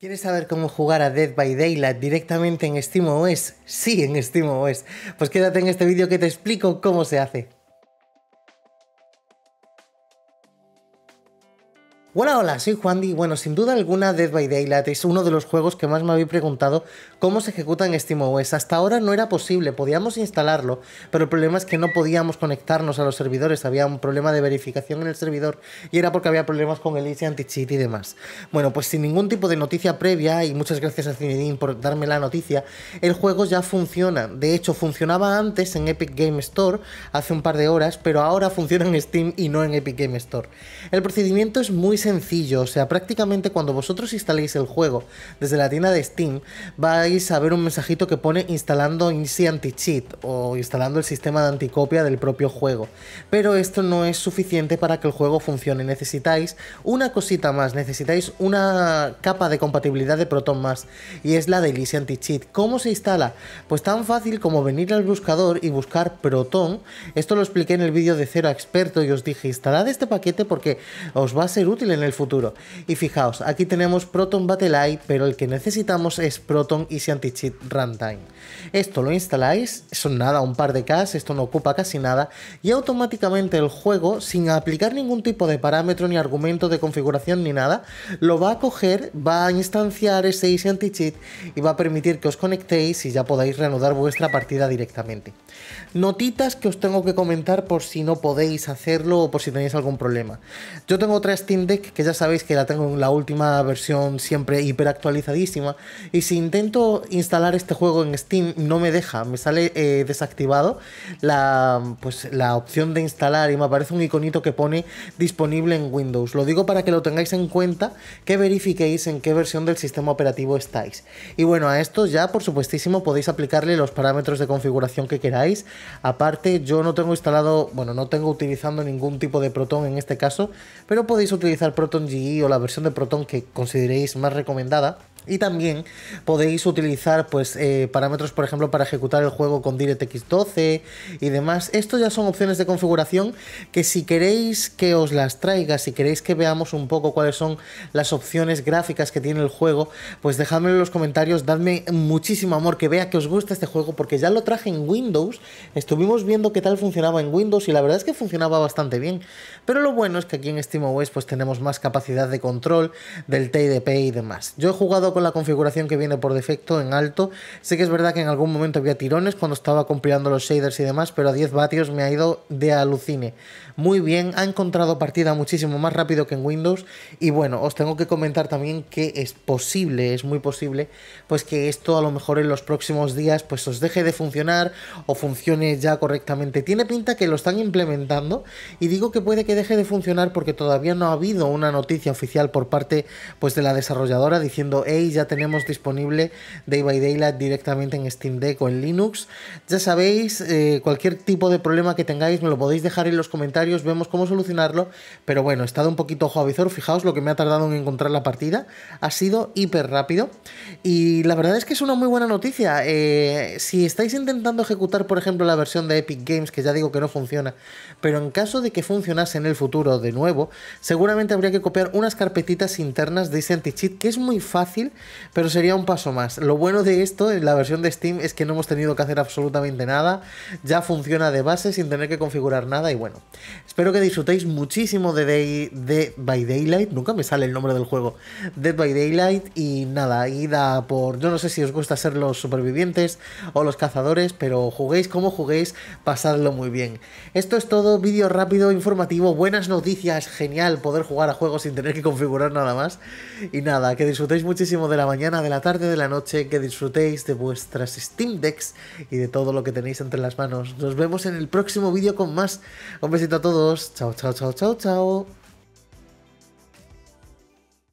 ¿Quieres saber cómo jugar a Dead by Daylight directamente en SteamOS? Sí, en SteamOS. Pues quédate en este vídeo que te explico cómo se hace. Hola, hola, soy Juan y bueno, sin duda alguna Dead by Daylight es uno de los juegos que más me habéis preguntado cómo se ejecuta en SteamOS. Hasta ahora no era posible, podíamos instalarlo, pero el problema es que no podíamos conectarnos a los servidores, había un problema de verificación en el servidor y era porque había problemas con el Easy Anti-Cheat y demás. Bueno, pues sin ningún tipo de noticia previa, y muchas gracias a Cinedin por darme la noticia, el juego ya funciona. De hecho, funcionaba antes en Epic Game Store hace un par de horas, pero ahora funciona en Steam y no en Epic Game Store. El procedimiento es muy sencillo, o sea, prácticamente cuando vosotros instaléis el juego desde la tienda de Steam, vais a ver un mensajito que pone instalando Easy Anti-Cheat o instalando el sistema de anticopia del propio juego. Pero esto no es suficiente para que el juego funcione, necesitáis una cosita más, necesitáis una capa de compatibilidad de Proton más y es la de Easy Anti-Cheat. ¿Cómo se instala? Pues tan fácil como venir al buscador y buscar Proton. Esto lo expliqué en el vídeo de Cero Experto y os dije, instalad este paquete porque os va a ser útil en el futuro. Y fijaos, aquí tenemos Proton Battle Eye, pero el que necesitamos es Proton Easy Anti-Cheat Runtime. Esto lo instaláis, son nada, un par de cas, esto no ocupa casi nada, y automáticamente el juego, sin aplicar ningún tipo de parámetro ni argumento de configuración ni nada, lo va a coger, va a instanciar ese Easy Anti-Cheat y va a permitir que os conectéis y ya podáis reanudar vuestra partida directamente. Notitas que os tengo que comentar por si no podéis hacerlo o por si tenéis algún problema. Yo tengo otra Steam Deck que ya sabéis que la tengo en la última versión siempre hiperactualizadísima, y si intento instalar este juego en Steam no me deja, me sale eh, desactivado la, pues, la opción de instalar y me aparece un iconito que pone disponible en Windows. Lo digo para que lo tengáis en cuenta, que verifiquéis en qué versión del sistema operativo estáis. Y bueno, a esto ya por supuestísimo podéis aplicarle los parámetros de configuración que queráis. Aparte, yo no tengo instalado, bueno, no tengo utilizando ningún tipo de Proton en este caso, pero podéis utilizar Proton GE o la versión de Proton que consideréis más recomendada, y también podéis utilizar pues, eh, parámetros, por ejemplo, para ejecutar el juego con DirectX 12 y demás. Esto ya son opciones de configuración que si queréis que os las traiga, si queréis que veamos un poco cuáles son las opciones gráficas que tiene el juego, pues dejadme en los comentarios, dadme muchísimo amor, que vea que os gusta este juego, porque ya lo traje en Windows, estuvimos viendo qué tal funcionaba en Windows y la verdad es que funcionaba bastante bien. Pero lo bueno es que aquí en SteamOS pues tenemos más capacidad de control del TDP y demás. Yo he jugado con la configuración que viene por defecto en alto. sé que es verdad que en algún momento había tirones cuando estaba compilando los shaders y demás, pero a 10 vatios me ha ido de alucine. Muy bien, ha encontrado partida muchísimo más rápido que en Windows y bueno, os tengo que comentar también que es posible, es muy posible, pues que esto a lo mejor en los próximos días pues os deje de funcionar o funcione ya correctamente. Tiene pinta que lo están implementando y digo que puede que deje de funcionar porque todavía no ha habido una noticia oficial por parte pues de la desarrolladora diciendo, ya tenemos disponible Day by Daylight directamente en Steam Deck o en Linux. Ya sabéis, eh, cualquier tipo de problema que tengáis me lo podéis dejar en los comentarios, vemos cómo solucionarlo. Pero bueno, he estado un poquito ojo a fijaos lo que me ha tardado en encontrar la partida. Ha sido hiper rápido y la verdad es que es una muy buena noticia. Eh, si estáis intentando ejecutar, por ejemplo, la versión de Epic Games, que ya digo que no funciona, pero en caso de que funcionase en el futuro de nuevo, seguramente habría que copiar unas carpetitas internas de Cheat, que es muy fácil pero sería un paso más. Lo bueno de esto, en la versión de Steam, es que no hemos tenido que hacer absolutamente nada. Ya funciona de base sin tener que configurar nada y bueno. Espero que disfrutéis muchísimo de Dead by Daylight. Nunca me sale el nombre del juego. Dead by Daylight y nada, ida por... Yo no sé si os gusta ser los supervivientes o los cazadores, pero juguéis como juguéis, pasadlo muy bien. Esto es todo, vídeo rápido, informativo, buenas noticias, genial poder jugar a juegos sin tener que configurar nada más. Y nada, que disfrutéis muchísimo de la mañana, de la tarde, de la noche, que disfrutéis de vuestras Steam Decks y de todo lo que tenéis entre las manos. Nos vemos en el próximo vídeo con más. Un besito a todos. Chao, chao, chao, chao, chao.